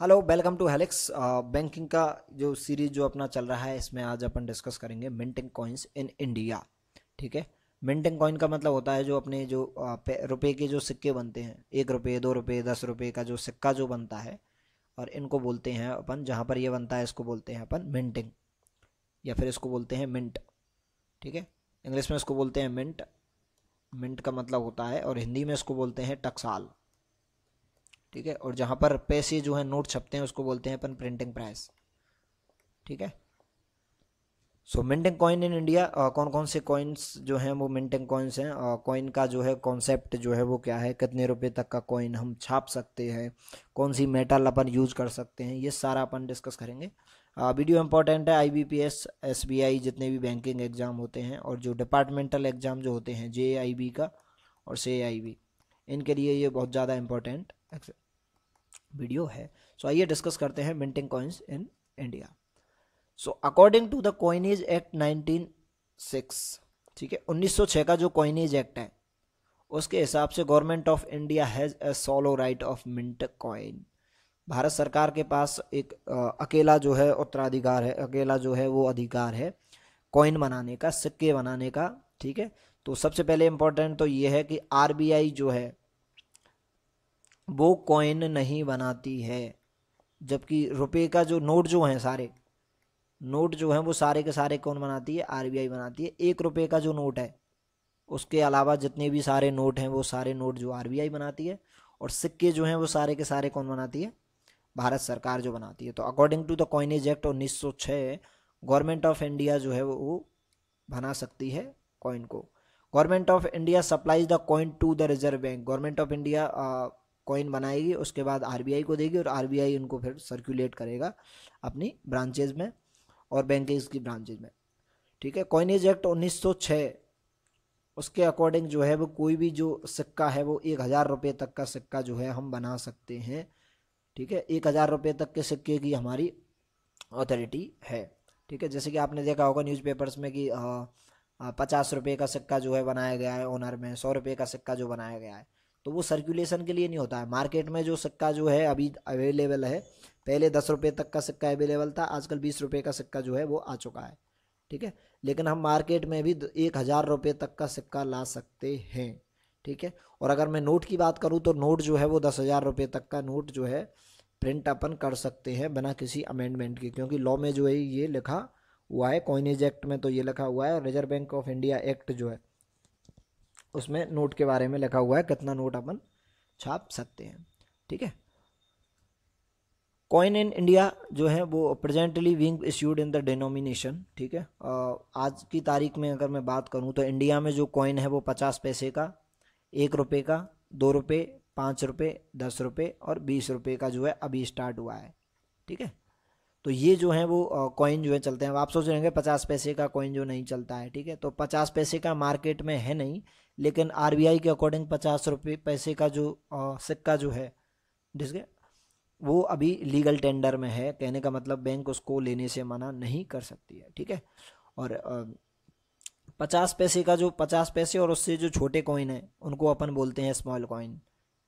Hello welcome to helix banking का जो series जो अपना चल रहा है इसमें आज अपन डिस्कस करेंगे मिंटिंग कॉइन्स इन इंडिया ठीक है मिंटिंग कॉइन का मतलब होता है जो अपने जो uh, रुपए के जो सिक्के बनते हैं एक रुपये दो रुपये दस रुपये का जो सिक्का जो बनता है और इनको बोलते हैं अपन जहाँ पर ये बनता है इसको बोलते हैं अपन मिंटिंग या फिर इसको बोलते हैं मिंट ठीक है इंग्लिश में इसको बोलते हैं मिंट मिंट का मतलब होता है और हिंदी में इसको बोलते हैं टक्साल ठीक है और जहाँ पर पैसे जो है नोट छपते हैं उसको बोलते हैं अपन प्रिंटिंग प्रेस ठीक है so minting coin in India कौन कौन से कॉइन्स जो हैं वो मिंटिंग कॉइन्स हैं कॉइन का जो है कॉन्सेप्ट जो है वो क्या है कितने रुपए तक का कॉइन हम छाप सकते हैं कौन सी मेटल अपन यूज कर सकते हैं ये सारा अपन डिस्कस करेंगे वीडियो इंपॉर्टेंट है I B P S S B I जितने भी बैंकिंग एग्जाम होते हैं और जो डिपार्टमेंटल एग्जाम जो होते हैं जे आई बी का और से आई बी इनके लिए ये बहुत ज़्यादा इंपॉर्टेंट वीडियो है सो आइए डिस्कस करते हैं minting coins in India so according to the coinage act 196 ठीक है 1906 का जो कॉइनेज एक्ट है उसके हिसाब से government of India has a sole right of mint coin Bharat सरकार के पास एक आ, अकेला जो है उत्तराधिकार है अकेला जो है वो अधिकार है कॉइन बनाने का सिक्के बनाने का ठीक है तो सबसे पहले इम्पोर्टेंट तो ये है कि आरबीआई जो है वो कॉइन नहीं बनाती है जबकि रुपए का जो नोट जो हैं सारे नोट जो हैं वो सारे के सारे कौन बनाती है आरबीआई बनाती है एक रुपए का जो नोट है उसके अलावा जितने भी सारे नोट हैं वो सारे नोट जो आरबीआई बनाती है और सिक्के जो हैं वो सारे के सारे कौन बनाती है भारत सरकार जो बनाती है तो according to the coinage act उन्नीस सौ छः गवर्नमेंट ऑफ इंडिया जो है वो बना सकती है कॉइन को government of India supplies the coin to the reserve bank government of India coin बनाएगी उसके बाद आर को देगी और आर उनको फिर सर्कुलेट करेगा अपनी ब्रांचेज में और बैंकिंग की ब्रांचेज में ठीक है कॉइनेज एक्ट उन्नीस उसके अकॉर्डिंग जो है वो कोई भी जो सिक्का है वो एक हज़ार रुपये तक का सिक्का जो है हम बना सकते हैं ठीक है एक हज़ार रुपये तक के सिक्के की हमारी अथॉरिटी है ठीक है जैसे कि आपने देखा होगा न्यूज़पेपर्स में कि पचास रुपये का सिक्का जो है बनाया गया है ओनर में सौ रुपये का सिक्का जो बनाया गया है तो वो सर्कुलेशन के लिए नहीं होता है मार्केट में जो सिक्का जो है अभी अवेलेबल है पहले दस रुपये तक का सिक्का अवेलेबल था आजकल बीस रुपये का सिक्का जो है वो आ चुका है ठीक है लेकिन हम मार्केट में भी एक हज़ार रुपये तक का सिक्का ला सकते हैं ठीक है और अगर मैं नोट की बात करूँ तो नोट जो है वो दस हज़ार रुपये तक का नोट जो है प्रिंट अपन कर सकते हैं बिना किसी अमेंडमेंट के क्योंकि लॉ में जो है ये लिखा हुआ है कॉइनेज एक्ट में तो ये लिखा हुआ है reserve bank of India act जो है उसमें नोट के बारे में लिखा हुआ है कितना नोट अपन छाप सकते हैं ठीक है कॉइन इन इंडिया जो है वो presently being issued in the denomination ठीक है आज की तारीख में अगर मैं बात करूँ तो इंडिया में जो कॉइन है वो पचास पैसे का एक रुपये का दो रुपये पाँच रुपये दस रुपये और बीस रुपये का जो है अभी स्टार्ट हुआ है ठीक है तो ये जो है वो कॉइन जो है चलते हैं आप सोच रहे हैं पचास पैसे का कॉइन जो नहीं चलता है ठीक है तो पचास पैसे का मार्केट में है नहीं लेकिन आर के अकॉर्डिंग पचास रुपये पैसे का जो सिक्का जो है ठीक है वो अभी लीगल टेंडर में है कहने का मतलब बैंक उसको लेने से मना नहीं कर सकती है ठीक है और पचास पैसे का जो पचास पैसे और उससे जो छोटे कॉइन है उनको अपन बोलते हैं स्मॉल कॉइन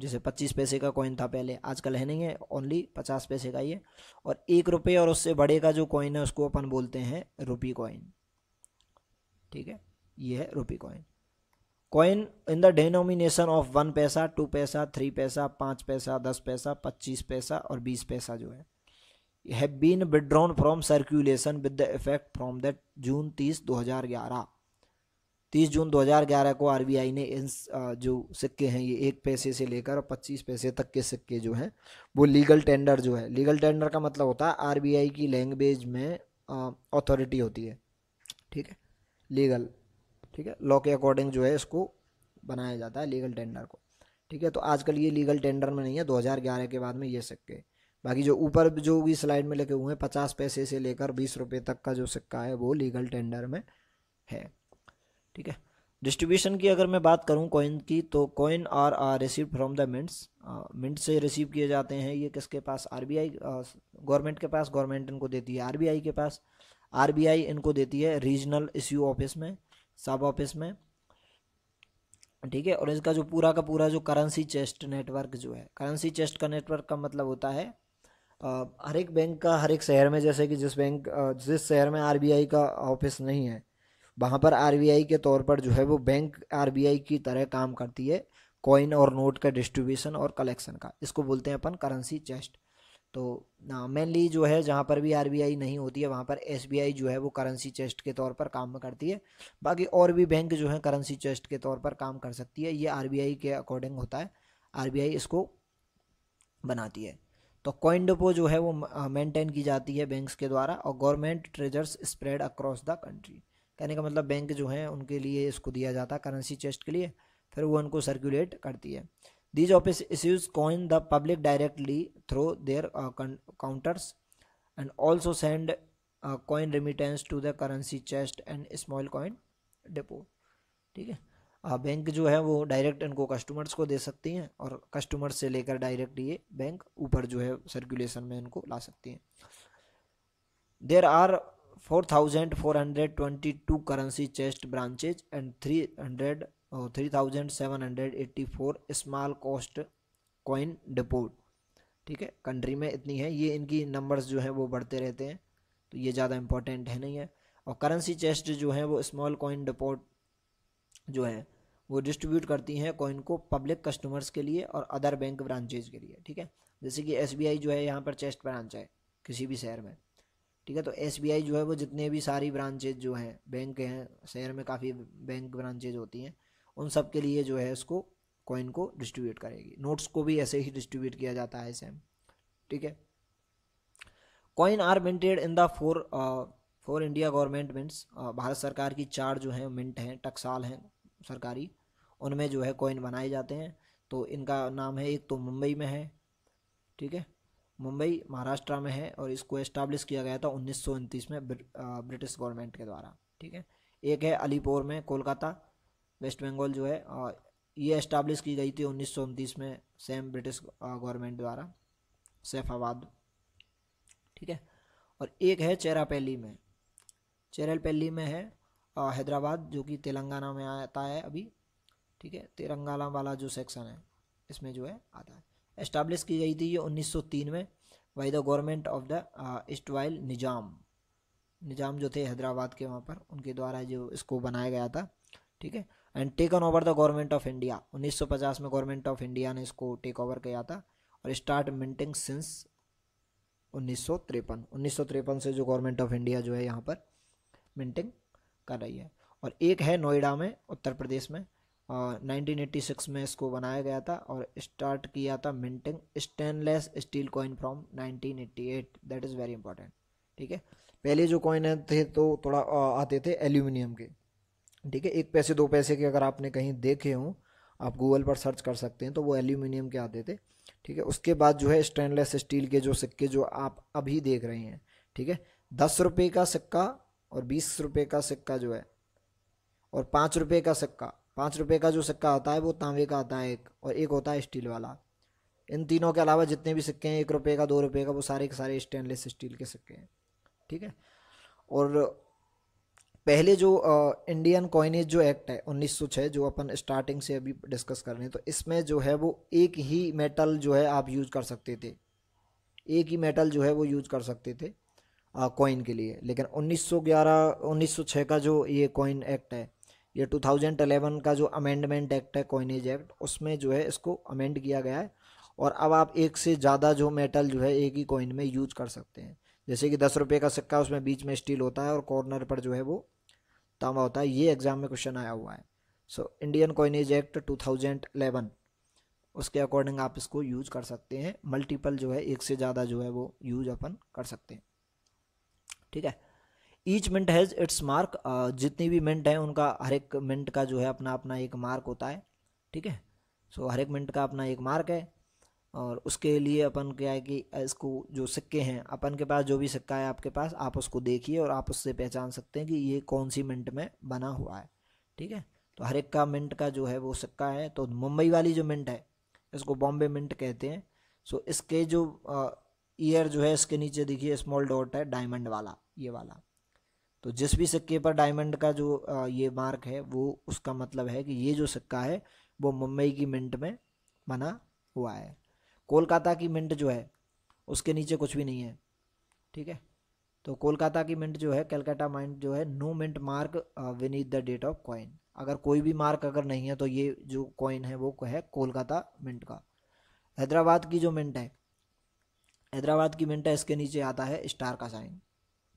जैसे पच्चीस पैसे का कॉइन था पहले आजकल है नहीं है ओनली पचास पैसे का ही है और एक रुपये और उससे बड़े का जो कॉइन है उसको अपन बोलते हैं रुपी कॉइन ठीक है ये है rupee coin coin in the denomination of one paisa two paisa three paisa पाँच पैसा दस पैसा पच्चीस पैसा और बीस पैसा जो है have been withdrawn from circulation with the effect from that June तीस दो हज़ार ग्यारह तीस जून दो हजार ग्यारह को आर बी आई ने इन जो सिक्के हैं ये एक पैसे से लेकर और पच्चीस पैसे तक के सिक्के जो हैं वो लीगल टेंडर जो है लीगल टेंडर का मतलब होता है आर बी आई की लैंग्वेज में अथॉरिटी होती है ठीक है लीगल ठीक है लॉ के अकॉर्डिंग जो है इसको बनाया जाता है लीगल टेंडर को ठीक है तो आजकल ये लीगल टेंडर में नहीं है 2011 के बाद में ये सिक्के बाकी जो ऊपर जो भी स्लाइड में लिखे हुए हैं पचास पैसे से लेकर बीस रुपये तक का जो सिक्का है वो लीगल टेंडर में है ठीक है डिस्ट्रीब्यूशन की अगर मैं बात करूं कॉइन की तो coin are are receive from the mints mint से रिसीव किए जाते हैं ये किसके पास आरबीआई गवर्नमेंट के पास गवर्नमेंट इनको देती है आरबीआई के पास आरबीआई इनको देती है रीजनल इश्यू ऑफिस में सब ऑफिस में ठीक है और इसका जो पूरा का पूरा जो करेंसी चेस्ट नेटवर्क जो है करेंसी चेस्ट का नेटवर्क का मतलब होता है हर एक बैंक का हर एक शहर में जैसे कि जिस बैंक जिस शहर में आर का ऑफिस नहीं है वहाँ पर आर के तौर पर जो है वो बैंक आर की तरह काम करती है कॉइन और नोट का डिस्ट्रीब्यूशन और कलेक्शन का इसको बोलते हैं अपन करेंसी चेस्ट तो मेनली जो है जहाँ पर भी आरबीआई नहीं होती है वहाँ पर एसबीआई जो है वो करेंसी चेस्ट के तौर पर काम करती है बाकी और भी बैंक जो है करेंसी चेस्ट के तौर पर काम कर सकती है ये आरबीआई के अकॉर्डिंग होता है आरबीआई इसको बनाती है तो कॉइन डिपो जो है वो मेंटेन की जाती है बैंक्स के द्वारा और government treasures spread across the country कहने का मतलब बैंक जो है उनके लिए इसको दिया जाता है करेंसी चेस्ट के लिए फिर वो उनको सर्कुलेट करती है These office issues coin the public directly through their uh, counters and also send uh, coin remittance to the currency chest and small coin depot. ठीक है बैंक जो है वो डायरेक्ट इनको कस्टमर्स को दे सकती हैं और कस्टमर से लेकर डायरेक्ट ये बैंक ऊपर जो है सर्कुलेशन में इनको ला सकती हैं there are four thousand four hundred twenty two currency chest branches and three hundred three thousand seven hundred eighty four small cost coin depot ठीक है कंट्री में इतनी है ये इनकी नंबर्स जो हैं वो बढ़ते रहते हैं तो ये ज़्यादा इम्पोर्टेंट है नहीं है और करेंसी चेस्ट जो है वो स्मॉल कॉइन डिपोट जो है वो डिस्ट्रीब्यूट करती हैं कॉइन को पब्लिक कस्टमर्स के लिए और अदर बैंक ब्रांचेज के लिए ठीक है जैसे कि एस जो है यहाँ पर चेस्ट ब्रांच है किसी भी शहर में ठीक है तो एस जो है वो जितने भी सारी ब्रांचेज जो हैं बैंक हैं शहर में काफ़ी बैंक ब्रांचेज होती हैं उन सब के लिए जो है इसको कॉइन को डिस्ट्रीब्यूट करेगी नोट्स को भी ऐसे ही डिस्ट्रीब्यूट किया जाता है सेम ठीक है coin are minted in the four four India government mints Bharat सरकार की चार जो हैं मिंट हैं टकसाल हैं सरकारी उनमें जो है कॉइन बनाए जाते हैं तो इनका नाम है एक तो मुंबई में है ठीक है मुंबई महाराष्ट्र में है और इसको इस्टाब्लिश किया गया था उन्नीस में uh, ब्रिटिश गवर्नमेंट के द्वारा ठीक है एक है अलीपुर में कोलकाता वेस्ट बंगाल जो है ये इस्टाब्लिश की गई थी उन्नीस में सेम ब्रिटिश गवर्नमेंट द्वारा सैफाबाद ठीक है और एक है चेरापैली में चेरापेली में है हैदराबाद जो कि तेलंगाना में आता है अभी ठीक है तेलंगाना वाला जो सेक्शन है इसमें जो है आता है इस्टाब्लिश की गई थी ये 1903 में by the government of the erstwhile Nizam Nizam जो थे हैदराबाद के वहाँ पर उनके द्वारा जो इसको बनाया गया था ठीक है and taken over the government of India 1950 में गवर्नमेंट ऑफ इंडिया ने इसको टेक ओवर किया था और स्टार्ट मिंटिंग सिंस उन्नीस सौ से जो गवर्नमेंट ऑफ इंडिया जो है यहाँ पर मिंटिंग कर रही है और एक है नोएडा में उत्तर प्रदेश में और 1986 में इसको बनाया गया था और स्टार्ट किया था minting stainless steel coin from 1988 that is very important ठीक है पहले जो कॉइन थे तो थोड़ा आते थे एल्यूमिनियम के ठीक है एक पैसे दो पैसे के अगर आपने कहीं देखे हों आप गूगल पर सर्च कर सकते हैं तो वो एल्यूमिनियम के आते थे ठीक है उसके बाद जो है स्टेनलेस स्टील के जो सिक्के जो आप अभी देख रहे हैं ठीक है दस रुपये का सिक्का और बीस रुपये का सिक्का जो है और पाँच रुपये का सिक्का पाँच रुपये का जो सिक्का आता है वो तांबे का आता है एक और एक होता है स्टील वाला इन तीनों के अलावा जितने भी सिक्के हैं एक रुपये का दो रुपये का वो सारे के सारे स्टेनलेस स्टील के सिक्के हैं ठीक है और पहले जो इंडियन कॉइनेज जो एक्ट है 1906 जो अपन स्टार्टिंग से अभी डिस्कस कर रहे हैं तो इसमें जो है वो एक ही मेटल जो है आप यूज कर सकते थे एक ही मेटल जो है वो यूज कर सकते थे कॉइन के लिए लेकिन 1911 1906 का जो ये कॉइन एक्ट है ये 2011 का जो अमेंडमेंट एक्ट है कॉइनेज एक्ट उसमें जो है इसको अमेंड किया गया है और अब आप एक से ज़्यादा जो मेटल जो है एक ही कॉइन में यूज कर सकते हैं जैसे कि दस रुपये का सिक्का उसमें बीच में स्टील होता है और कॉर्नर पर जो है वो तांबा होता है ये एग्ज़ाम में क्वेश्चन आया हुआ है so Indian coinage act two thousand eleven उसके अकॉर्डिंग आप इसको यूज कर सकते हैं मल्टीपल जो है एक से ज़्यादा जो है वो यूज अपन कर सकते हैं ठीक है each mint has its mark जितनी भी मिनट है उनका हर एक मिनट का जो है अपना अपना एक मार्क होता है ठीक है सो so, हर एक मिनट का अपना एक मार्क है और उसके लिए अपन क्या है कि इसको जो सिक्के हैं अपन के पास जो भी सिक्का है आपके पास आप उसको देखिए और आप उससे पहचान सकते हैं कि ये कौन सी मिनट में बना हुआ है ठीक है तो हर एक का मिनट का जो है वो सिक्का है तो मुंबई वाली जो मिंट है इसको बॉम्बे मिंट कहते हैं सो इसके जो ईयर जो है इसके नीचे देखिए स्मॉल डॉट है डायमंड वाला ये वाला तो जिस भी सिक्के पर डायमंड का जो आ, ये मार्क है वो उसका मतलब है कि ये जो सिक्का है वो मुंबई की मिंट में बना हुआ है कोलकाता की मिंट जो है उसके नीचे कुछ भी नहीं है ठीक है तो कोलकाता की मिंट जो है कलकत्ता माइंट जो है no mint mark beneath the date of coin अगर कोई भी मार्क अगर नहीं है तो ये जो कॉइन है वो है कोलकाता मिंट का हैदराबाद की जो मिंट है हैदराबाद की मिंट है इसके नीचे आता है स्टार का साइन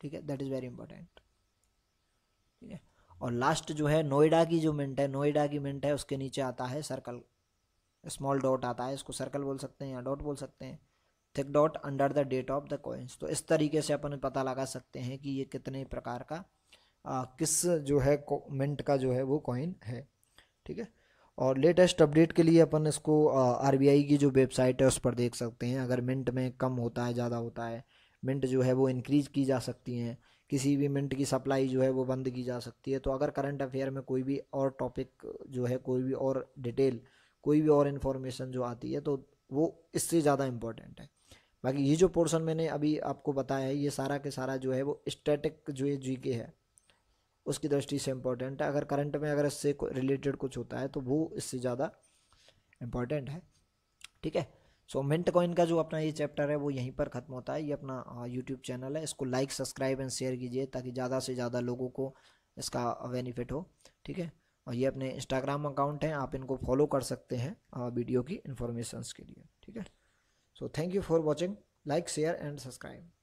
ठीक है दैट इज़ वेरी इंपॉर्टेंट ठीक है और लास्ट जो है नोएडा की जो मिंट है नोएडा की मिंट है उसके नीचे आता है सर्कल स्मॉल डॉट आता है इसको सर्कल बोल सकते हैं या डॉट बोल सकते हैं thick dot under the date of the coins तो इस तरीके से अपन पता लगा सकते हैं कि ये कितने प्रकार का आ, किस जो है मिंट का जो है वो कॉइन है ठीक है और लेटेस्ट अपडेट के लिए अपन इसको आर की जो वेबसाइट है उस पर देख सकते हैं अगर मिंट में कम होता है ज़्यादा होता है मिंट जो है वो इंक्रीज की जा सकती हैं किसी भी मिनट की सप्लाई जो है वो बंद की जा सकती है तो अगर करंट अफेयर में कोई भी और टॉपिक जो है कोई भी और डिटेल कोई भी और इन्फॉर्मेशन जो आती है तो वो इससे ज़्यादा इम्पोर्टेंट है बाकी ये जो पोर्शन मैंने अभी आपको बताया है ये सारा के सारा जो है वो स्टैटिक जो है जी है उसकी दृष्टि से इम्पोर्टेंट है अगर करंट में अगर इससे रिलेटेड कुछ होता है तो वो इससे ज़्यादा इम्पोर्टेंट है ठीक है सो मिंट कॉइन का जो अपना ये चैप्टर है वो यहीं पर ख़त्म होता है ये अपना यूट्यूब चैनल है इसको लाइक सब्सक्राइब एंड शेयर कीजिए ताकि ज़्यादा से ज़्यादा लोगों को इसका बेनिफिट हो ठीक है और ये अपने इंस्टाग्राम अकाउंट हैं आप इनको फॉलो कर सकते हैं वीडियो की इन्फॉर्मेशन के लिए ठीक है so thank you for watching like share and subscribe